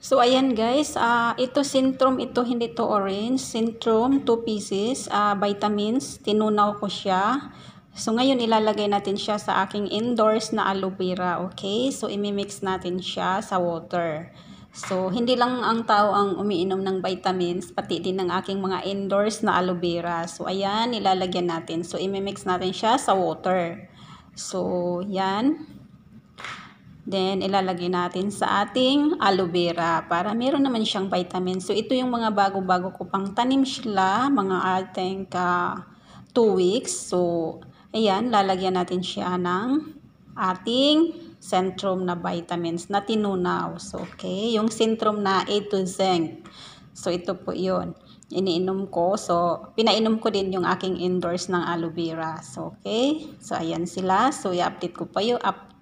So, ayan guys, uh, ito syndrome, ito hindi to orange. Syndrome, two pieces, uh, vitamins, tinunaw ko siya. So, ngayon ilalagay natin siya sa aking indoors na aloe vera, okay? So, imimix natin siya sa water. So, hindi lang ang tao ang umiinom ng vitamins, pati din ng aking mga indoors na aloe vera. So, ayan, ilalagyan natin. So, imimix natin siya sa water. So, yan. Then, ilalagay natin sa ating aloe vera para meron naman siyang vitamin. So, ito yung mga bago-bago ko pang tanim sila, mga ating ka ah, 2 weeks. So, ayan, lalagyan natin siya ng ating centrum na vitamins na tinunaw. So, okay, yung centrum na A to zinc. So, ito po yun. Iniinom ko. So, pinainom ko din yung aking indoors ng aloe vera. So, okay. So, ayan sila. So, i-update ko pa yung